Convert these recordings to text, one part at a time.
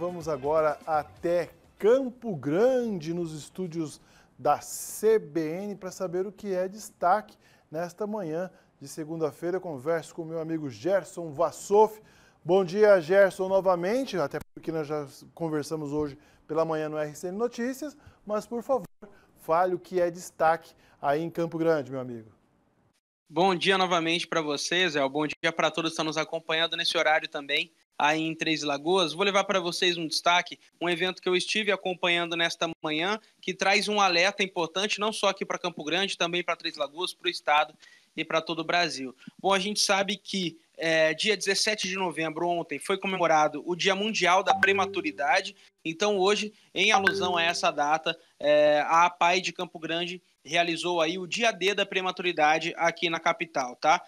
Vamos agora até Campo Grande, nos estúdios da CBN, para saber o que é destaque nesta manhã de segunda-feira. Converso com o meu amigo Gerson Vassoff. Bom dia, Gerson, novamente, até porque nós já conversamos hoje pela manhã no RCN Notícias, mas por favor, fale o que é destaque aí em Campo Grande, meu amigo. Bom dia novamente para vocês, é bom dia para todos que estão nos acompanhando nesse horário também aí em Três Lagoas, vou levar para vocês um destaque, um evento que eu estive acompanhando nesta manhã, que traz um alerta importante, não só aqui para Campo Grande, também para Três Lagoas, para o Estado e para todo o Brasil. Bom, a gente sabe que é, dia 17 de novembro, ontem, foi comemorado o Dia Mundial da Prematuridade. Então, hoje, em alusão a essa data, é, a APAI de Campo Grande realizou aí o Dia D da Prematuridade aqui na capital, tá?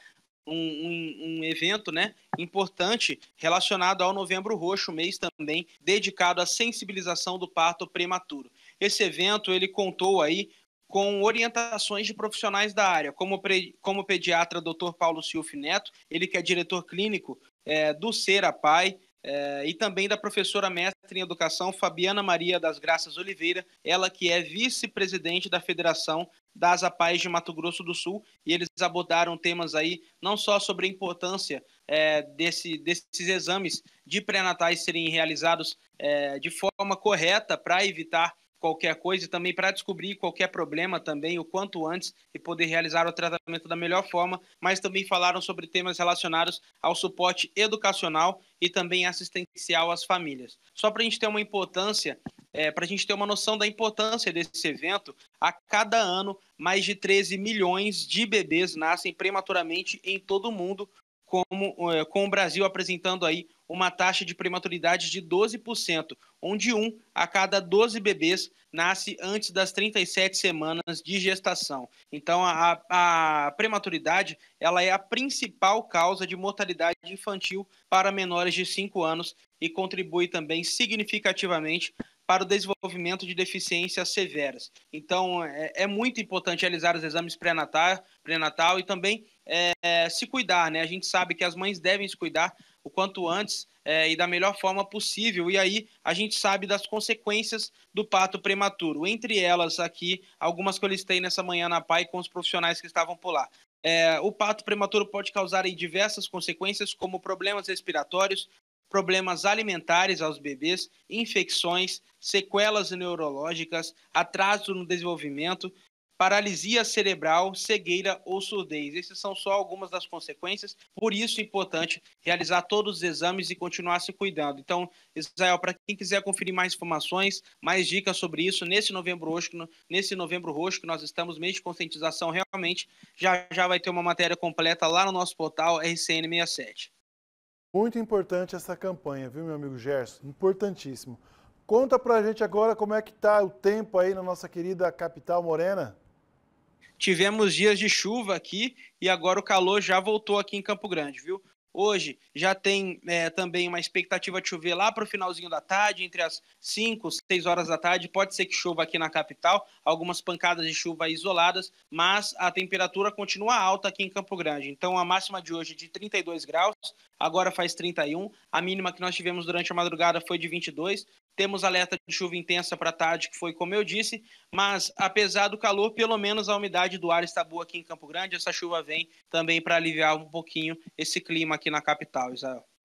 um, um, um, evento né, importante relacionado ao Novembro Roxo, mês também dedicado à sensibilização do parto prematuro. Esse evento ele contou aí com orientações de profissionais da área, como, pre, como o pediatra Dr. Paulo Silf Neto, ele que é diretor clínico é, do Serapai, Pai, eh, e também da professora mestre em educação Fabiana Maria das Graças Oliveira, ela que é vice-presidente da Federação das APAES de Mato Grosso do Sul, e eles abordaram temas aí não só sobre a importância é, desse, desses exames de pré-natais serem realizados é, de forma correta para evitar qualquer coisa e também para descobrir qualquer problema também o quanto antes e poder realizar o tratamento da melhor forma, mas também falaram sobre temas relacionados ao suporte educacional e também assistencial às famílias. Só para a gente ter uma importância, é, para a gente ter uma noção da importância desse evento, a cada ano mais de 13 milhões de bebês nascem prematuramente em todo o mundo, como, é, com o Brasil apresentando aí uma taxa de prematuridade de 12%, onde um a cada 12 bebês nasce antes das 37 semanas de gestação. Então, a, a prematuridade ela é a principal causa de mortalidade infantil para menores de 5 anos e contribui também significativamente para o desenvolvimento de deficiências severas. Então, é, é muito importante realizar os exames pré-natal pré, -natal, e também é, se cuidar, né? A gente sabe que as mães devem se cuidar o quanto antes é, e da melhor forma possível. E aí a gente sabe das consequências do pato prematuro. Entre elas, aqui, algumas que eu listei nessa manhã na PAI com os profissionais que estavam por lá. É, o pato prematuro pode causar aí, diversas consequências, como problemas respiratórios, problemas alimentares aos bebês, infecções, sequelas neurológicas, atraso no desenvolvimento, paralisia cerebral, cegueira ou surdez. Essas são só algumas das consequências, por isso é importante realizar todos os exames e continuar se cuidando. Então, Israel, para quem quiser conferir mais informações, mais dicas sobre isso, nesse novembro roxo, nesse novembro roxo que nós estamos mês de conscientização realmente, já já vai ter uma matéria completa lá no nosso portal RCN67. Muito importante essa campanha, viu, meu amigo Gerson? Importantíssimo. Conta pra gente agora como é que tá o tempo aí na nossa querida capital morena. Tivemos dias de chuva aqui e agora o calor já voltou aqui em Campo Grande, viu? Hoje já tem é, também uma expectativa de chover lá para o finalzinho da tarde, entre as 5, 6 horas da tarde. Pode ser que chova aqui na capital, algumas pancadas de chuva isoladas, mas a temperatura continua alta aqui em Campo Grande. Então a máxima de hoje é de 32 graus, agora faz 31. A mínima que nós tivemos durante a madrugada foi de 22. Temos alerta de chuva intensa para tarde, que foi como eu disse, mas apesar do calor, pelo menos a umidade do ar está boa aqui em Campo Grande. Essa chuva vem também para aliviar um pouquinho esse clima aqui na capital, Israel.